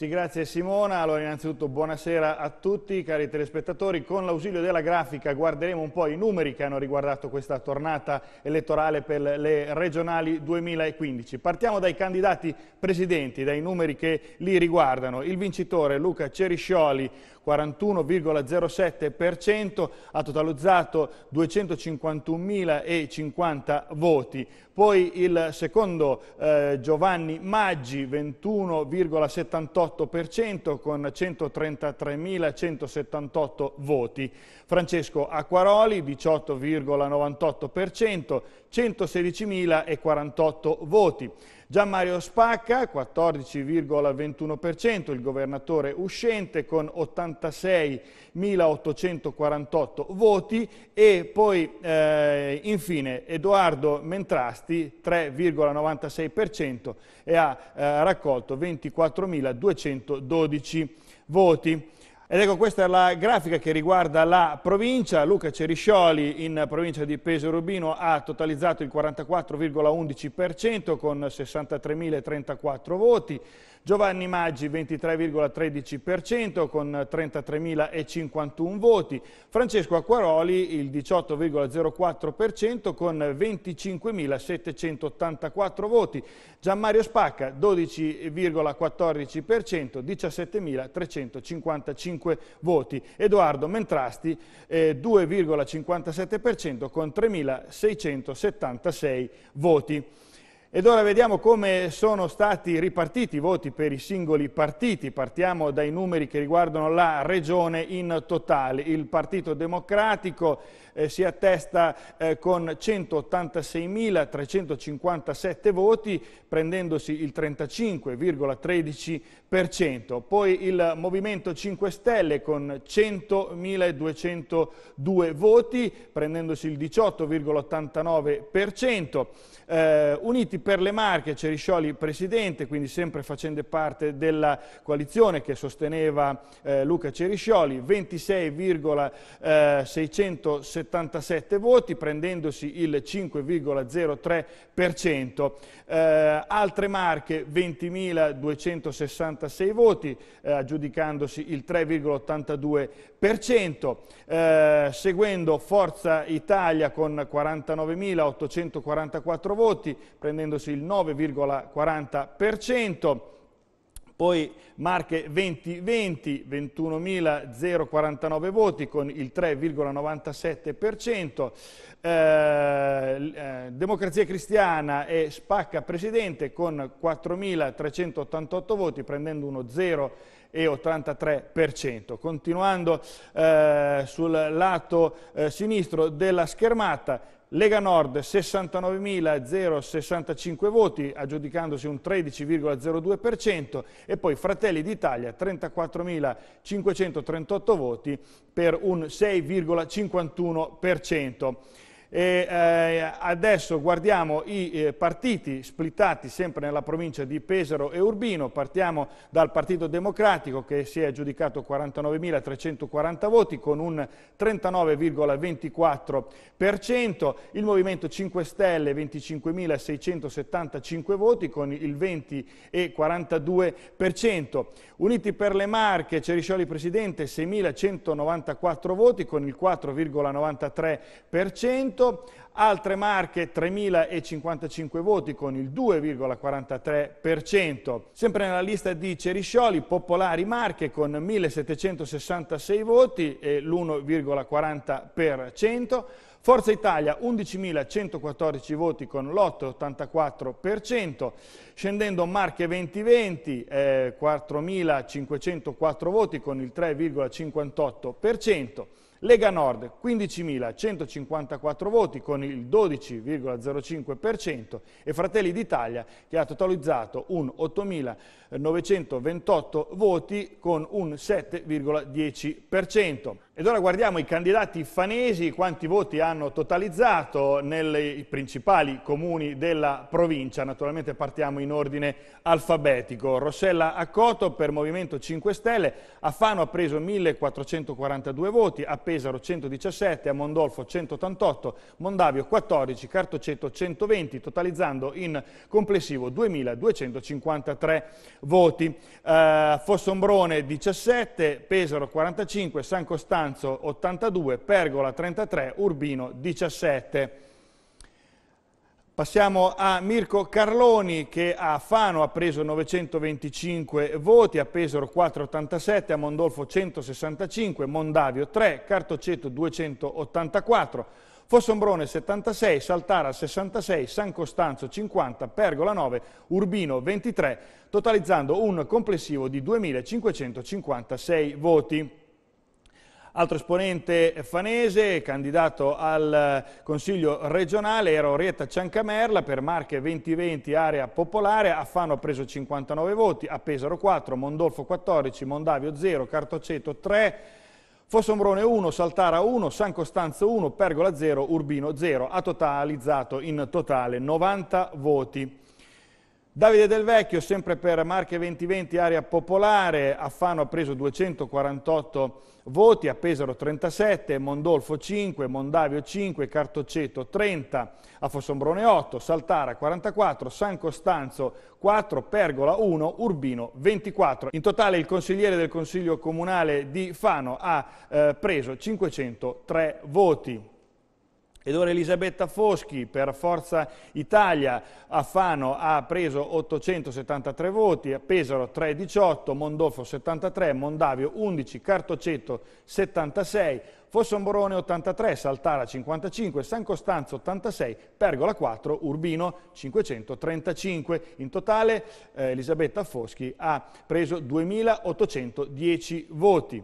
Sì, grazie Simona. Allora, innanzitutto buonasera a tutti, cari telespettatori. Con l'ausilio della grafica guarderemo un po' i numeri che hanno riguardato questa tornata elettorale per le regionali 2015. Partiamo dai candidati presidenti, dai numeri che li riguardano. Il vincitore Luca Ceriscioli 41,07%, ha totalizzato 251.050 voti. Poi il secondo eh, Giovanni Maggi, 21,78% con 133.178 voti. Francesco Acquaroli, 18,98%, 116.048 voti. Gianmario Spacca, 14,21%, il governatore uscente con 86.848 voti e poi eh, infine Edoardo Mentrasti, 3,96% e ha eh, raccolto 24.212 voti. Ed ecco questa è la grafica che riguarda la provincia, Luca Ceriscioli in provincia di Pesaro ha totalizzato il 44,11% con 63.034 voti, Giovanni Maggi 23,13% con 33.051 voti, Francesco Acquaroli il 18,04% con 25.784 voti, Gianmario Spacca 12,14% 17.355 voti. 5 voti. Edoardo Mentrasti eh, 2,57% con 3.676 voti. Ed ora vediamo come sono stati ripartiti i voti per i singoli partiti. Partiamo dai numeri che riguardano la regione in totale. Il Partito Democratico eh, si attesta eh, con 186.357 voti, prendendosi il 35,13%. Poi il Movimento 5 Stelle con 100.202 voti, prendendosi il 18,89%. Eh, Uniti per le Marche, Ceriscioli presidente, quindi sempre facendo parte della coalizione che sosteneva eh, Luca Ceriscioli, 26,677 eh, voti, prendendosi il 5,03%. Eh, altre Marche, 20.266 voti, eh, aggiudicandosi il 3,82%. Eh, seguendo Forza Italia con 49.844 voti, prendendo prendendosi il 9,40%. Poi Marche 2020, 21.049 voti con il 3,97%. Eh, eh, Democrazia Cristiana e Spacca Presidente con 4.388 voti prendendo uno 0 e 83%. Continuando eh, sul lato eh, sinistro della schermata, Lega Nord 69.065 voti, aggiudicandosi un 13,02% e poi Fratelli d'Italia 34.538 voti per un 6,51%. E, eh, adesso guardiamo i eh, partiti splittati sempre nella provincia di Pesaro e Urbino, partiamo dal Partito Democratico che si è aggiudicato 49.340 voti con un 39,24%, il Movimento 5 Stelle 25.675 voti con il 20,42%, Uniti per le Marche, Ceriscioli Presidente 6.194 voti con il 4,93%, 2,8%, altre marche 3.055 voti con il 2,43%. Sempre nella lista di Ceriscioli, Popolari Marche con 1.766 voti e l'1,40%. Forza Italia 11.114 voti con l'8,84%, scendendo Marche 2020 eh, 4.504 voti con il 3,58%. Lega Nord 15.154 voti con il 12,05% e Fratelli d'Italia che ha totalizzato un 8.928 voti con un 7,10%. Ed ora guardiamo i candidati fanesi, quanti voti hanno totalizzato nei principali comuni della provincia. Naturalmente partiamo in ordine alfabetico. Rossella Accoto per Movimento 5 Stelle, a Fano ha preso 1.442 voti, appena Pesaro 117, a Mondolfo 188, Mondavio 14, Cartoceto 120, totalizzando in complessivo 2253 voti. Eh, Fossombrone 17, Pesaro 45, San Costanzo 82, Pergola 33, Urbino 17. Passiamo a Mirko Carloni che a Fano ha preso 925 voti, a Pesaro 487, a Mondolfo 165, Mondavio 3, Cartoceto 284, Fossombrone 76, Saltara 66, San Costanzo 50, Pergola 9, Urbino 23, totalizzando un complessivo di 2556 voti. Altro esponente fanese, candidato al eh, Consiglio regionale, era Orietta Ciancamerla per Marche 2020 area popolare, a Fano ha preso 59 voti, a Pesaro 4, Mondolfo 14, Mondavio 0, Cartoceto 3, Fossombrone 1, Saltara 1, San Costanzo 1, Pergola 0, Urbino 0. Ha totalizzato in totale 90 voti. Davide Del Vecchio, sempre per Marche 2020, area popolare, a Fano ha preso 248 voti, a Pesaro 37, Mondolfo 5, Mondavio 5, Cartoceto 30, a Fossombrone 8, Saltara 44, San Costanzo 4, Pergola 1, Urbino 24. In totale il consigliere del Consiglio Comunale di Fano ha eh, preso 503 voti. Ed ora Elisabetta Foschi per Forza Italia a Fano ha preso 873 voti, a Pesaro 318, Mondolfo 73, Mondavio 11, Cartocetto 76, Fossomborone 83, Saltara 55, San Costanzo 86, Pergola 4, Urbino 535. In totale eh, Elisabetta Foschi ha preso 2810 voti.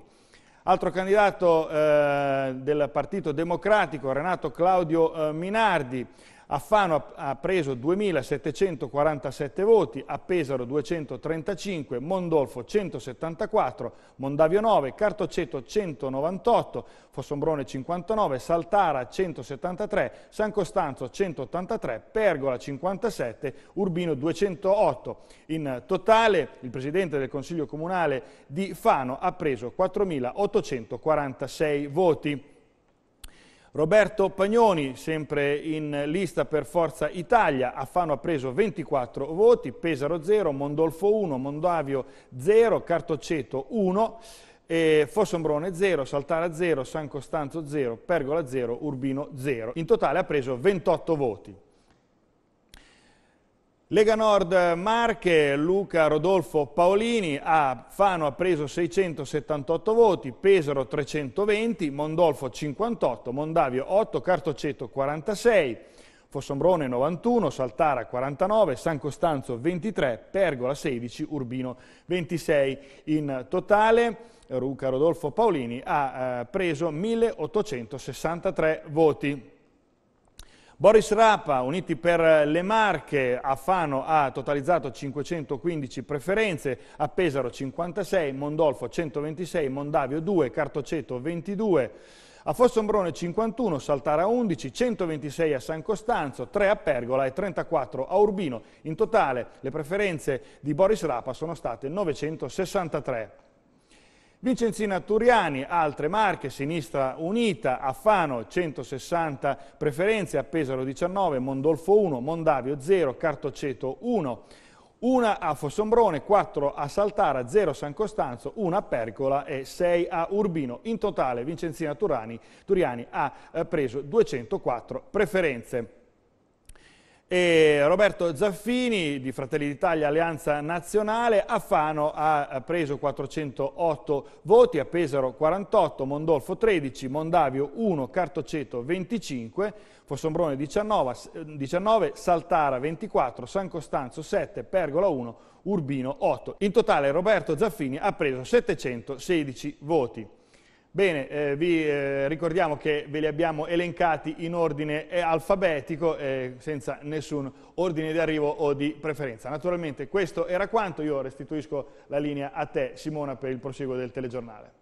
Altro candidato eh, del Partito Democratico, Renato Claudio eh, Minardi, a Fano ha preso 2.747 voti, a Pesaro 235, Mondolfo 174, Mondavio 9, Cartoceto 198, Fossombrone 59, Saltara 173, San Costanzo 183, Pergola 57, Urbino 208. In totale il Presidente del Consiglio Comunale di Fano ha preso 4.846 voti. Roberto Pagnoni, sempre in lista per Forza Italia, a Fano ha preso 24 voti, Pesaro 0, Mondolfo 1, Mondavio 0, Cartoceto 1, e Fossombrone 0, Saltara 0, San Costanzo 0, Pergola 0, Urbino 0. In totale ha preso 28 voti. Lega Nord Marche, Luca Rodolfo Paolini, a Fano ha preso 678 voti, Pesaro 320, Mondolfo 58, Mondavio 8, Cartoceto 46, Fossombrone 91, Saltara 49, San Costanzo 23, Pergola 16, Urbino 26. In totale Luca Rodolfo Paolini ha eh, preso 1863 voti. Boris Rapa, Uniti per le Marche, a Fano ha totalizzato 515 preferenze, a Pesaro 56, Mondolfo 126, Mondavio 2, Cartoceto 22, a Fossombrone 51, Saltara 11, 126 a San Costanzo, 3 a Pergola e 34 a Urbino. In totale le preferenze di Boris Rapa sono state 963. Vincenzina Turiani, altre marche, Sinistra Unita, Affano 160 preferenze, Pesaro 19, Mondolfo 1, Mondavio 0, Cartoceto 1, una a Fossombrone, 4 a Saltara, 0 a San Costanzo, 1 a Pergola e 6 a Urbino. In totale Vincenzina Turani, Turiani ha eh, preso 204 preferenze. E Roberto Zaffini di Fratelli d'Italia Alleanza Nazionale a Fano ha preso 408 voti, a Pesaro 48, Mondolfo 13, Mondavio 1, Cartoceto 25, Fossombrone 19, 19, Saltara 24, San Costanzo 7, Pergola 1, Urbino 8. In totale Roberto Zaffini ha preso 716 voti. Bene, eh, vi eh, ricordiamo che ve li abbiamo elencati in ordine eh, alfabetico, eh, senza nessun ordine di arrivo o di preferenza. Naturalmente questo era quanto, io restituisco la linea a te Simona per il proseguo del telegiornale.